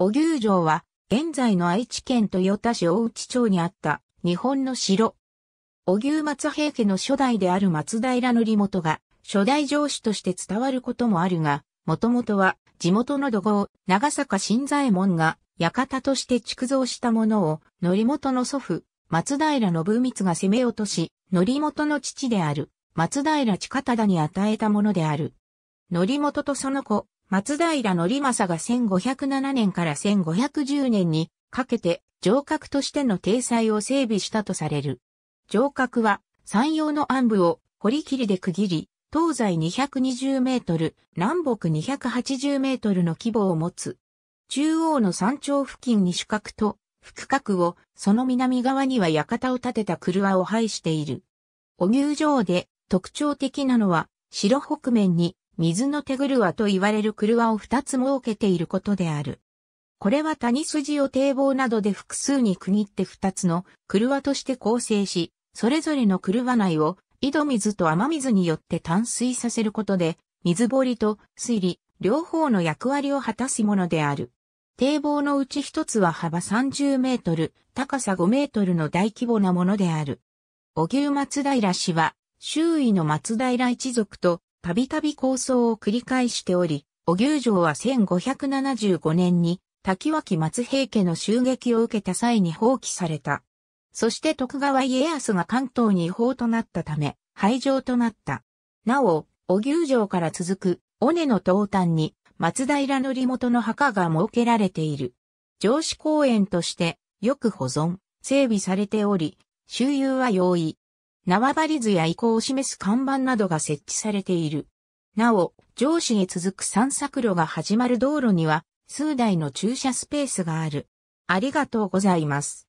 小牛城は、現在の愛知県豊田市大内町にあった日本の城。小牛松平家の初代である松平則元が初代城主として伝わることもあるが、もともとは地元の土豪、長坂新左衛門が館として築造したものを則元の祖父、松平信光が攻め落とし、則元の父である松平近忠に与えたものである。則元とその子、松平則政が1507年から1510年にかけて城郭としての体裁を整備したとされる。城郭は山陽の暗部を堀切りで区切り、東西220メートル、南北280メートルの規模を持つ。中央の山頂付近に主角と副角を、その南側には館を建てた車を配している。お牛城で特徴的なのは、城北面に水の手車と言われる車を二つ設けていることである。これは谷筋を堤防などで複数に区切って二つの車として構成し、それぞれの車内を井戸水と雨水によって淡水させることで、水堀と水利、両方の役割を果たすものである。堤防のうち一つは幅30メートル、高さ5メートルの大規模なものである。小牛松平氏は、周囲の松平一族とたびたび構想を繰り返しており、お牛城は1575年に滝脇松平家の襲撃を受けた際に放棄された。そして徳川家康が関東に違法となったため、廃城となった。なお、お牛城から続く、尾根の東端に、松平の元の墓が設けられている。城址公園として、よく保存、整備されており、周遊は容易。縄張り図や意向を示す看板などが設置されている。なお、上司へ続く散策路が始まる道路には、数台の駐車スペースがある。ありがとうございます。